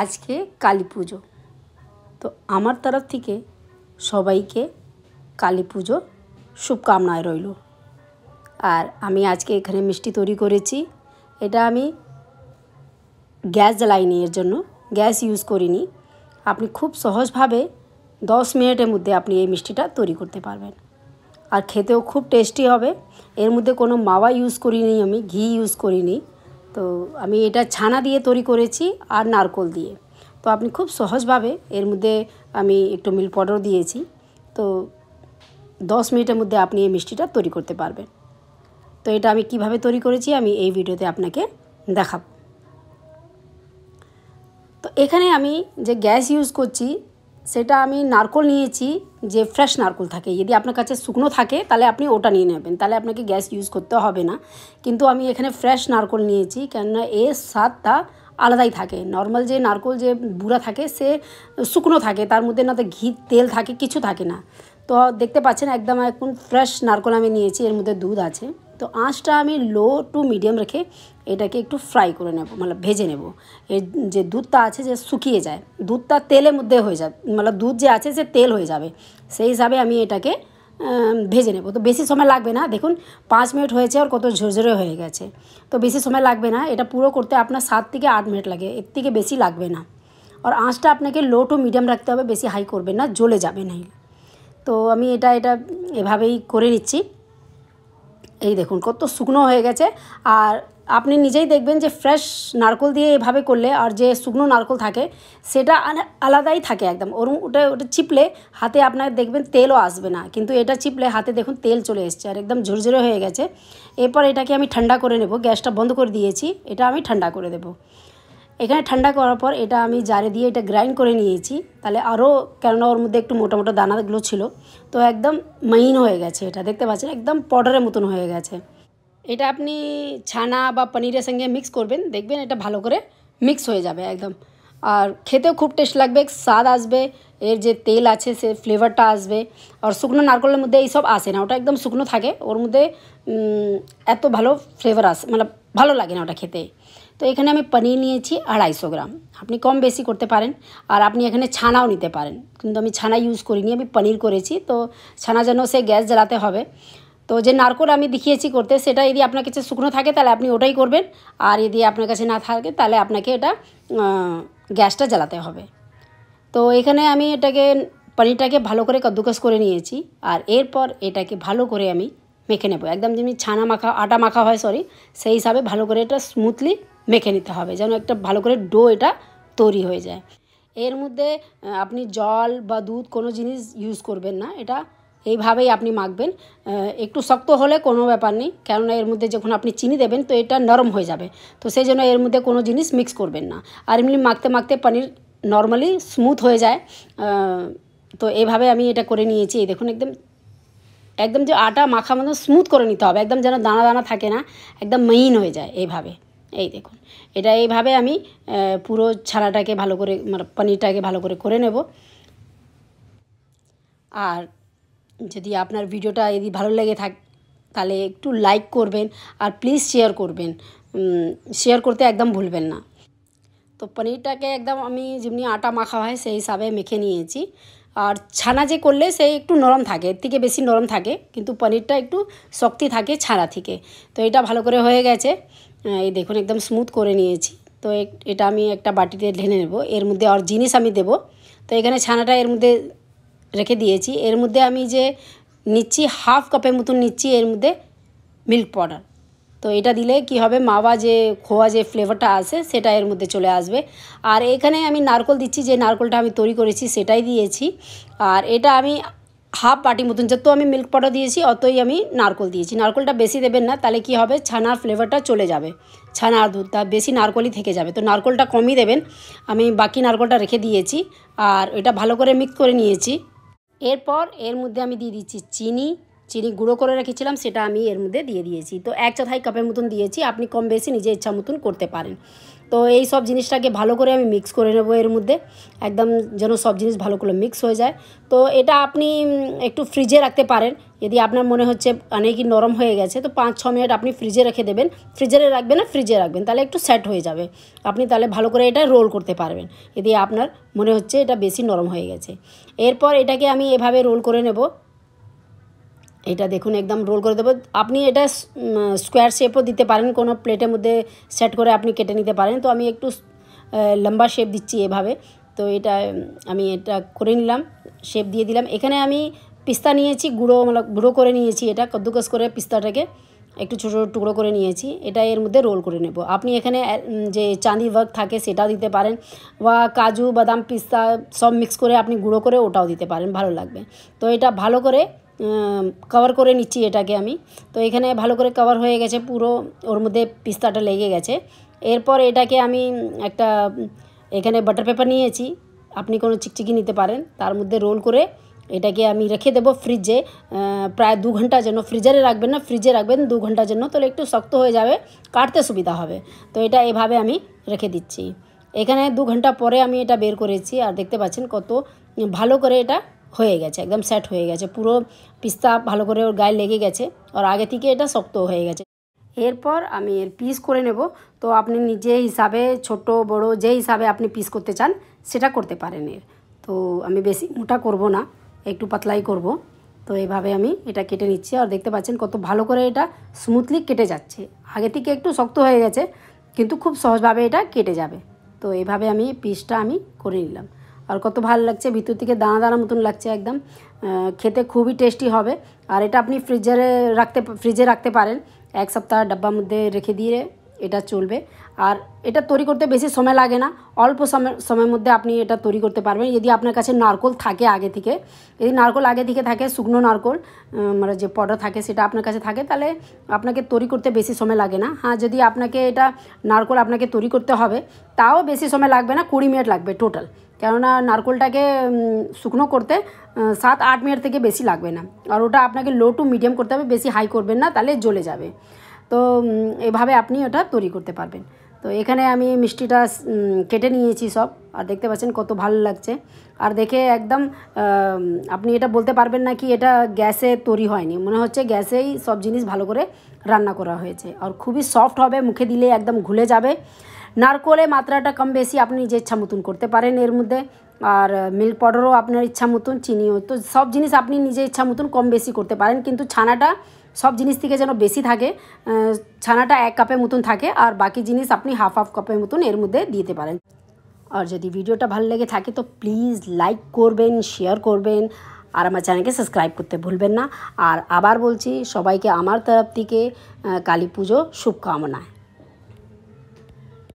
আজকে কালী পুজো তো আমার তরফ থেকে সবাইকে কালী পুজোর শুভকামনায় রইল আর আমি আজকে এখানে মিষ্টি তৈরি করেছি এটা আমি গ্যাস জ্বালাইনি এর জন্য গ্যাস ইউজ করিনি আপনি খুব সহজভাবে দশ মিনিটের মধ্যে আপনি এই মিষ্টিটা তৈরি করতে পারবেন আর খেতেও খুব টেস্টি হবে এর মধ্যে কোনো মাওয়া ইউজ করিনি আমি ঘি ইউজ করিনি তো আমি এটা ছানা দিয়ে তৈরি করেছি আর নারকোল দিয়ে তো আপনি খুব সহজভাবে এর মধ্যে আমি একটু মিল্ক পাউডার দিয়েছি তো দশ মিনিটের মধ্যে আপনি এই মিষ্টিটা তৈরি করতে পারবেন তো এটা আমি কিভাবে তৈরি করেছি আমি এই ভিডিওতে আপনাকে দেখাব তো এখানে আমি যে গ্যাস ইউজ করছি সেটা আমি নারকোল নিয়েছি যে ফ্রেশ নারকুল থাকে যদি আপনার কাছে শুকনো থাকে তাহলে আপনি ওটা নিয়ে নেবেন তাহলে আপনাকে গ্যাস ইউজ করতে হবে না কিন্তু আমি এখানে ফ্রেশ নারকল নিয়েছি কেননা এর স্বাদটা আলাদাই থাকে নর্মাল যে নারকল যে বুড়া থাকে সে শুকনো থাকে তার মধ্যে না তো ঘি তেল থাকে কিছু থাকে না তো দেখতে পাচ্ছেন একদম এখন ফ্রেশ নারকল আমি নিয়েছি এর মধ্যে দুধ আছে তো আঁচটা আমি লো টু মিডিয়াম রেখে এটাকে একটু ফ্রাই করে নেব মানে ভেজে নেব এর যে দুধটা আছে যে শুকিয়ে যায় দুধটা তেলের মধ্যে হয়ে যাবে মানে দুধ যে আছে সে তেল হয়ে যাবে সেই হিসাবে আমি এটাকে ভেজে নেব তো বেশি সময় লাগবে না দেখুন পাঁচ মিনিট হয়েছে আর কত ঝরঝরে হয়ে গেছে তো বেশি সময় লাগবে না এটা পুরো করতে আপনার সাত থেকে আট মিনিট লাগে এর থেকে বেশি লাগবে না আর আঁচটা আপনাকে লো টু মিডিয়াম রাখতে হবে বেশি হাই করবে না জ্বলে যাবে না তো আমি এটা এটা এভাবেই করে নিচ্ছি এই দেখুন কত শুকনো হয়ে গেছে আর আপনি নিজেই দেখবেন যে ফ্রেশ নারকল দিয়ে এভাবে করলে আর যে শুকনো নারকল থাকে সেটা আলাদাই থাকে একদম ওরম ওটা ওটা চিপলে হাতে আপনার দেখবেন তেলও আসবে না কিন্তু এটা চিপলে হাতে দেখুন তেল চলে এসছে আর একদম ঝুরঝুরে হয়ে গেছে এরপর এটাকে আমি ঠান্ডা করে নেব গ্যাসটা বন্ধ করে দিয়েছি এটা আমি ঠান্ডা করে দেবো এখানে ঠান্ডা করার পর এটা আমি জারে দিয়ে এটা গ্রাইন্ড করে নিয়েছি তাহলে আরও কেননা ওর মধ্যে একটু মোটা মোটা দানাগুলো ছিল তো একদম মাইন হয়ে গেছে এটা দেখতে পাচ্ছেন একদম পাউডারের মতন হয়ে গেছে এটা আপনি ছানা বা পনিরের সঙ্গে মিক্স করবেন দেখবেন এটা ভালো করে মিক্স হয়ে যাবে একদম আর খেতেও খুব টেস্ট লাগবে স্বাদ আসবে এর যে তেল আছে সে ফ্লেভারটা আসবে আর শুকনো নারকলের মধ্যে এইসব আসে না ওটা একদম শুকনো থাকে ওর মধ্যে এত ভালো ফ্লেভার আসে মানে ভালো লাগে না ওটা খেতে তো এখানে আমি পনির নিয়েছি আড়াইশো গ্রাম আপনি কম বেশি করতে পারেন আর আপনি এখানে ছানাও নিতে পারেন কিন্তু আমি ছানা ইউজ করিনি আমি পনির করেছি তো ছানা যেন সে গ্যাস জ্বালাতে হবে তো যে নারকোল আমি দেখিয়েছি করতে সেটা যদি আপনার কাছে শুকনো থাকে তাহলে আপনি ওটাই করবেন আর যদি আপনার কাছে না থাকে তাহলে আপনাকে এটা গ্যাসটা জ্বালাতে হবে তো এখানে আমি এটাকে পনিরটাকে ভালো করে কদ্দুকাস করে নিয়েছি আর এরপর এটাকে ভালো করে আমি মেখে নেব একদম যেমনি ছানা মাখা আটা মাখা হয় সরি সেই হিসাবে ভালো করে এটা স্মুথলি মেখে নিতে হবে যেন একটা ভালো করে ডো এটা তৈরি হয়ে যায় এর মধ্যে আপনি জল বা দুধ কোনো জিনিস ইউজ করবেন না এটা এইভাবেই আপনি মাখবেন একটু শক্ত হলে কোনো ব্যাপার নেই কেননা এর মধ্যে যখন আপনি চিনি দেবেন তো এটা নরম হয়ে যাবে তো সেই জন্য এর মধ্যে কোনো জিনিস মিক্স করবেন না আর এমনি মাখতে মাখতে পানির নর্মালি স্মুথ হয়ে যায় তো এভাবে আমি এটা করে নিয়েছি এই দেখুন একদম একদম যে আটা মাখা মতো স্মুথ করে নিতে হবে একদম যেন দানা দানা থাকে না একদম মেইন হয়ে যায় এইভাবে এই দেখুন এটা এইভাবে আমি পুরো ছাড়াটাকে ভালো করে মানে পনিরটাকে ভালো করে করে নেব আর যদি আপনার ভিডিওটা যদি ভালো লেগে থাক তাহলে একটু লাইক করবেন আর প্লিজ শেয়ার করবেন শেয়ার করতে একদম ভুলবেন না তো পনিরটাকে একদম আমি যেমনি আটা মাখা হয় সেই হিসাবে মেখে নিয়েছি আর ছানা যে করলে সে একটু নরম থাকে এর থেকে বেশি নরম থাকে কিন্তু পনিরটা একটু শক্তি থাকে ছানা থেকে তো এটা ভালো করে হয়ে গেছে এই দেখুন একদম স্মুথ করে নিয়েছি তো এটা আমি একটা বাটিতে ঢেলে নেব এর মধ্যে আর জিনিস আমি দেব তো এখানে ছানাটা এর মধ্যে রেখে দিয়েছি এর মধ্যে আমি যে নিচ্ছি হাফ কাপের মতন নিচ্ছি এর মধ্যে মিল্ক পাউডার তো এটা দিলে কি হবে মাওয়া যে খোয়া যে ফ্লেভারটা আছে সেটা এর মধ্যে চলে আসবে আর এখানে আমি নারকল দিচ্ছি যে নারকলটা আমি তৈরি করেছি সেটাই দিয়েছি আর এটা আমি হাফ বাটি মতন যত আমি মিল্ক পাউডার দিয়েছি অতই আমি নারকল দিয়েছি নারকলটা বেশি দেবেন না তাহলে কি হবে ছানার ফ্লেভারটা চলে যাবে ছানার দুধ দুধটা বেশি নারকলই থেকে যাবে তো নারকলটা কমই দেবেন আমি বাকি নারকলটা রেখে দিয়েছি আর এটা ভালো করে মিক্স করে নিয়েছি এরপর এর মধ্যে আমি দিয়ে দিচ্ছি চিনি চিনি গুঁড়ো করে রেখেছিলাম সেটা আমি এর মধ্যে দিয়ে দিয়েছি তো এক চাথাই কাপের মতন দিয়েছি আপনি কম বেশি নিজের ইচ্ছা মতন করতে পারেন তো এই সব জিনিসটাকে ভালো করে আমি মিক্স করে নেবো এর মধ্যে একদম যেন সব জিনিস ভালো করে মিক্স হয়ে যায় তো এটা আপনি একটু ফ্রিজে রাখতে পারেন যদি আপনার মনে হচ্ছে অনেকই নরম হয়ে গেছে তো পাঁচ ছ মিনিট আপনি ফ্রিজে রেখে দেবেন ফ্রিজে রাখবেন না ফ্রিজে রাখবেন তাহলে একটু সেট হয়ে যাবে আপনি তাহলে ভালো করে এটা রোল করতে পারবেন যদি আপনার মনে হচ্ছে এটা বেশি নরম হয়ে গেছে এরপর এটাকে আমি এভাবে রোল করে নেব এটা দেখুন একদম রোল করে দেবো আপনি এটা স্কোয়ার শেপও দিতে পারেন কোনো প্লেটের মধ্যে সেট করে আপনি কেটে নিতে পারেন তো আমি একটু লম্বা শেপ দিচ্ছি এভাবে তো এটা আমি এটা করে নিলাম শেপ দিয়ে দিলাম এখানে আমি পিস্তা নিয়েছি গুঁড়ো মানে গুঁড়ো করে নিয়েছি এটা কদ্দুকস করে পিস্তাটাকে একটু ছোটো ছোটো টুকরো করে নিয়েছি এটা এর মধ্যে রোল করে নেব আপনি এখানে যে চাঁদি ওয়ার্ক থাকে সেটাও দিতে পারেন বা কাজু বাদাম পিস্তা সব মিক্স করে আপনি গুঁড়ো করে ওটাও দিতে পারেন ভালো লাগবে তো এটা ভালো করে কভার করে নিচ্ছি এটাকে আমি তো এখানে ভালো করে কভার হয়ে গেছে পুরো ওর মধ্যে পিস্তাটা লেগে গেছে এরপর এটাকে আমি একটা এখানে বাটার পেপার নিয়েছি আপনি কোনো চিকচিকি নিতে পারেন তার মধ্যে রোল করে এটাকে আমি রেখে দেবো ফ্রিজে প্রায় দু ঘন্টার জন্য ফ্রিজারে রাখবেন না ফ্রিজে রাখবেন দু ঘন্টার জন্য তাহলে একটু শক্ত হয়ে যাবে কাটতে সুবিধা হবে তো এটা এভাবে আমি রেখে দিচ্ছি এখানে দু ঘন্টা পরে আমি এটা বের করেছি আর দেখতে পাচ্ছেন কত ভালো করে এটা হয়ে গেছে একদম সেট হয়ে গেছে পুরো পিস্তা ভালো করে ওর গায়ে লেগে গেছে আর আগে থেকে এটা শক্ত হয়ে গেছে এরপর আমি এর পিস করে নেব তো আপনি নিজে হিসাবে ছোট বড় যে হিসাবে আপনি পিস করতে চান সেটা করতে পারেন এর তো আমি বেশি মোটা করব না একটু পাতলাই করব তো এভাবে আমি এটা কেটে নিচ্ছি আর দেখতে পাচ্ছেন কত ভালো করে এটা স্মুথলি কেটে যাচ্ছে আগে থেকে একটু শক্ত হয়ে গেছে কিন্তু খুব সহজভাবে এটা কেটে যাবে তো এইভাবে আমি পিসটা আমি করে নিলাম আর কত ভালো লাগছে ভিতর থেকে দানা দানা মতন লাগছে একদম খেতে খুবই টেস্টি হবে আর এটা আপনি ফ্রিজারে রাখতে ফ্রিজে রাখতে পারেন এক সপ্তাহ ডাব্বার মধ্যে রেখে দিয়ে এটা চলবে আর এটা তৈরি করতে বেশি সময় লাগে না অল্প সময় সময়ের মধ্যে আপনি এটা তৈরি করতে পারবেন যদি আপনার কাছে নারকোল থাকে আগে থেকে যদি নারকোল আগে থেকে থাকে শুকনো নারকোল মানে যে পডা থাকে সেটা আপনার কাছে থাকে তাহলে আপনাকে তৈরি করতে বেশি সময় লাগে না হ্যাঁ যদি আপনাকে এটা নারকোল আপনাকে তৈরি করতে হবে তাও বেশি সময় লাগবে না কুড়ি মিনিট লাগবে টোটাল কেননা নারকোলটাকে শুকনো করতে সাত আট মিনিট থেকে বেশি লাগবে না আর ওটা আপনাকে লো টু মিডিয়াম করতে হবে বেশি হাই করবেন না তাহলে জ্বলে যাবে তো এভাবে আপনি ওটা তৈরি করতে পারবেন তো এখানে আমি মিষ্টিটা কেটে নিয়েছি সব আর দেখতে পাচ্ছেন কত ভালো লাগছে আর দেখে একদম আপনি এটা বলতে পারবেন না কি এটা গ্যাসে তৈরি হয়নি মনে হচ্ছে গ্যাসেই সব জিনিস ভালো করে রান্না করা হয়েছে আর খুবই সফট হবে মুখে দিলে একদম ঘুলে যাবে নারকোলে মাত্রাটা কম বেশি আপনি নিজে ইচ্ছা মতন করতে পারেন এর মধ্যে আর মিল্ক পাউডারও আপনার ইচ্ছা মতন চিনিও তো সব জিনিস আপনি নিজে ইচ্ছা মতন কম বেশি করতে পারেন কিন্তু ছানাটা সব জিনিস থেকে যেন বেশি থাকে ছানাটা এক কাপের মতন থাকে আর বাকি জিনিস আপনি হাফ হাফ কাপের মতন এর মধ্যে দিতে পারেন আর যদি ভিডিওটা ভালো লেগে থাকে তো প্লিজ লাইক করবেন শেয়ার করবেন আর আমার চ্যানেলকে সাবস্ক্রাইব করতে ভুলবেন না আর আবার বলছি সবাইকে আমার তরফ থেকে কালী পুজো শুভকামনায়